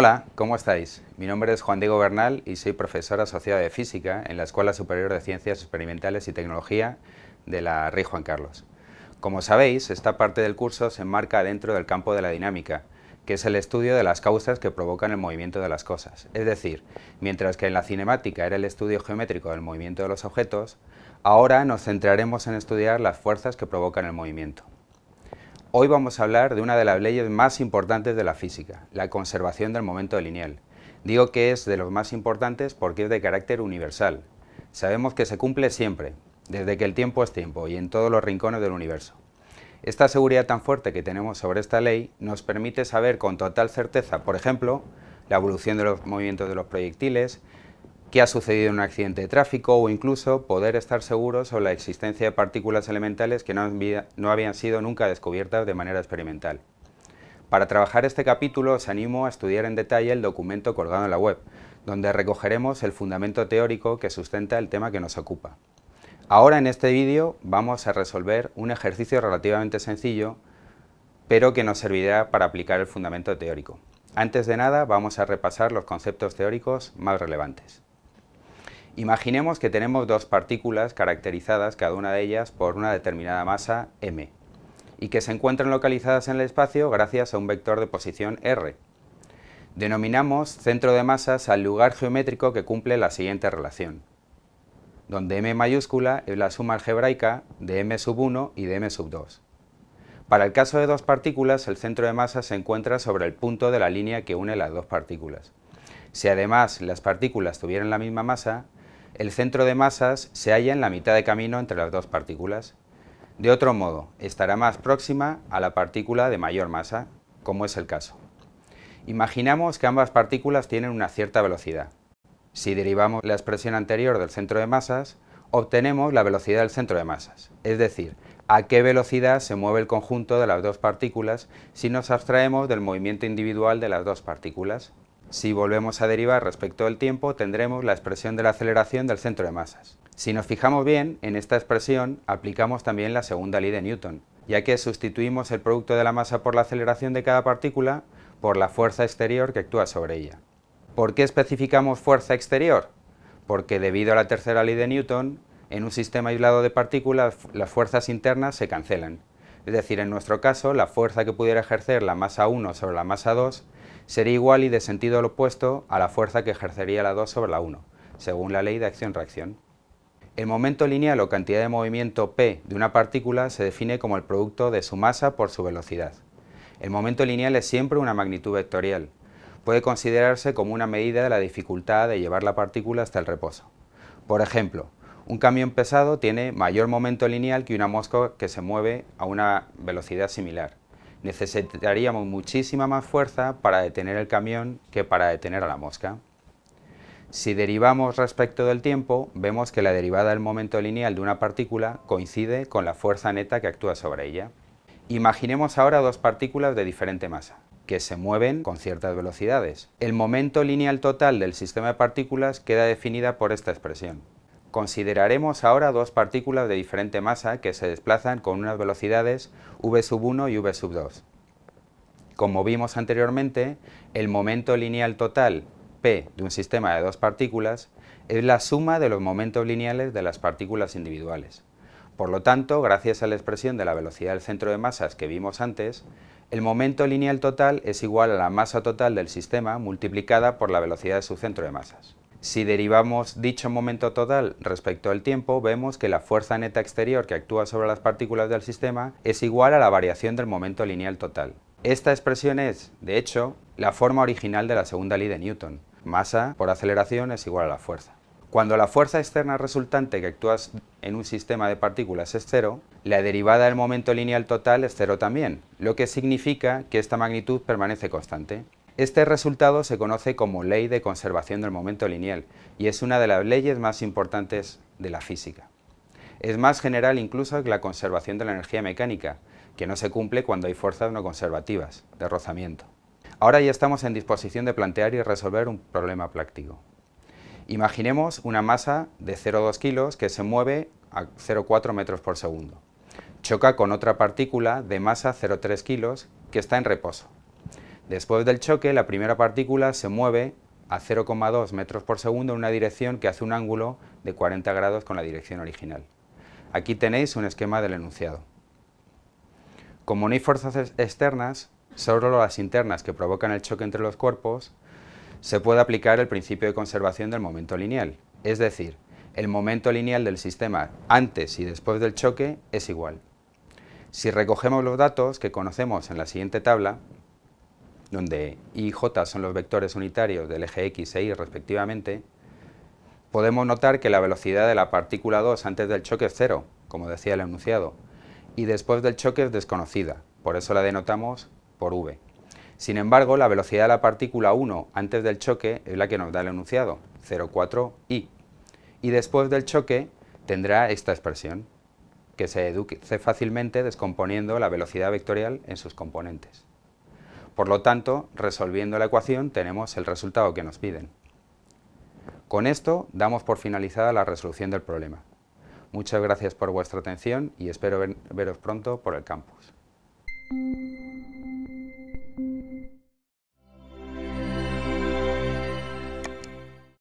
Hola, ¿cómo estáis? Mi nombre es Juan Diego Bernal y soy profesor asociado de Física en la Escuela Superior de Ciencias Experimentales y Tecnología de la Rey Juan Carlos. Como sabéis, esta parte del curso se enmarca dentro del campo de la dinámica, que es el estudio de las causas que provocan el movimiento de las cosas. Es decir, mientras que en la cinemática era el estudio geométrico del movimiento de los objetos, ahora nos centraremos en estudiar las fuerzas que provocan el movimiento. Hoy vamos a hablar de una de las leyes más importantes de la física, la conservación del momento lineal. Digo que es de los más importantes porque es de carácter universal. Sabemos que se cumple siempre, desde que el tiempo es tiempo y en todos los rincones del universo. Esta seguridad tan fuerte que tenemos sobre esta ley nos permite saber con total certeza, por ejemplo, la evolución de los movimientos de los proyectiles, qué ha sucedido en un accidente de tráfico o incluso poder estar seguros sobre la existencia de partículas elementales que no, no habían sido nunca descubiertas de manera experimental. Para trabajar este capítulo os animo a estudiar en detalle el documento colgado en la web, donde recogeremos el fundamento teórico que sustenta el tema que nos ocupa. Ahora en este vídeo vamos a resolver un ejercicio relativamente sencillo, pero que nos servirá para aplicar el fundamento teórico. Antes de nada vamos a repasar los conceptos teóricos más relevantes. Imaginemos que tenemos dos partículas caracterizadas cada una de ellas por una determinada masa m y que se encuentran localizadas en el espacio gracias a un vector de posición r. Denominamos centro de masas al lugar geométrico que cumple la siguiente relación, donde m mayúscula es la suma algebraica de m sub 1 y de m sub 2. Para el caso de dos partículas, el centro de masa se encuentra sobre el punto de la línea que une las dos partículas. Si además las partículas tuvieran la misma masa, el centro de masas se halla en la mitad de camino entre las dos partículas. De otro modo, estará más próxima a la partícula de mayor masa, como es el caso. Imaginamos que ambas partículas tienen una cierta velocidad. Si derivamos la expresión anterior del centro de masas, obtenemos la velocidad del centro de masas, es decir, a qué velocidad se mueve el conjunto de las dos partículas si nos abstraemos del movimiento individual de las dos partículas. Si volvemos a derivar respecto del tiempo, tendremos la expresión de la aceleración del centro de masas. Si nos fijamos bien, en esta expresión aplicamos también la segunda ley de Newton, ya que sustituimos el producto de la masa por la aceleración de cada partícula por la fuerza exterior que actúa sobre ella. ¿Por qué especificamos fuerza exterior? Porque debido a la tercera ley de Newton, en un sistema aislado de partículas las fuerzas internas se cancelan. Es decir, en nuestro caso, la fuerza que pudiera ejercer la masa 1 sobre la masa 2 sería igual y de sentido opuesto a la fuerza que ejercería la 2 sobre la 1, según la ley de acción-reacción. El momento lineal o cantidad de movimiento P de una partícula se define como el producto de su masa por su velocidad. El momento lineal es siempre una magnitud vectorial. Puede considerarse como una medida de la dificultad de llevar la partícula hasta el reposo. Por ejemplo, un camión pesado tiene mayor momento lineal que una mosca que se mueve a una velocidad similar necesitaríamos muchísima más fuerza para detener el camión que para detener a la mosca. Si derivamos respecto del tiempo, vemos que la derivada del momento lineal de una partícula coincide con la fuerza neta que actúa sobre ella. Imaginemos ahora dos partículas de diferente masa, que se mueven con ciertas velocidades. El momento lineal total del sistema de partículas queda definida por esta expresión. Consideraremos ahora dos partículas de diferente masa que se desplazan con unas velocidades v1 y v2. Como vimos anteriormente, el momento lineal total P de un sistema de dos partículas es la suma de los momentos lineales de las partículas individuales. Por lo tanto, gracias a la expresión de la velocidad del centro de masas que vimos antes, el momento lineal total es igual a la masa total del sistema multiplicada por la velocidad de su centro de masas. Si derivamos dicho momento total respecto al tiempo, vemos que la fuerza neta exterior que actúa sobre las partículas del sistema es igual a la variación del momento lineal total. Esta expresión es, de hecho, la forma original de la segunda ley de Newton. Masa por aceleración es igual a la fuerza. Cuando la fuerza externa resultante que actúa en un sistema de partículas es cero, la derivada del momento lineal total es cero también, lo que significa que esta magnitud permanece constante. Este resultado se conoce como Ley de Conservación del Momento Lineal y es una de las leyes más importantes de la física. Es más general incluso que la conservación de la energía mecánica, que no se cumple cuando hay fuerzas no conservativas, de rozamiento. Ahora ya estamos en disposición de plantear y resolver un problema práctico. Imaginemos una masa de 0,2 kilos que se mueve a 0,4 metros por segundo. Choca con otra partícula de masa 0,3 kilos que está en reposo. Después del choque, la primera partícula se mueve a 0,2 metros por segundo en una dirección que hace un ángulo de 40 grados con la dirección original. Aquí tenéis un esquema del enunciado. Como no hay fuerzas externas, solo las internas que provocan el choque entre los cuerpos, se puede aplicar el principio de conservación del momento lineal. Es decir, el momento lineal del sistema antes y después del choque es igual. Si recogemos los datos que conocemos en la siguiente tabla, donde I y J son los vectores unitarios del eje X e Y respectivamente, podemos notar que la velocidad de la partícula 2 antes del choque es cero, como decía el enunciado, y después del choque es desconocida, por eso la denotamos por v. Sin embargo, la velocidad de la partícula 1 antes del choque es la que nos da el enunciado, 0,4i, y después del choque tendrá esta expresión, que se deduce fácilmente descomponiendo la velocidad vectorial en sus componentes. Por lo tanto, resolviendo la ecuación tenemos el resultado que nos piden. Con esto damos por finalizada la resolución del problema. Muchas gracias por vuestra atención y espero veros pronto por el campus.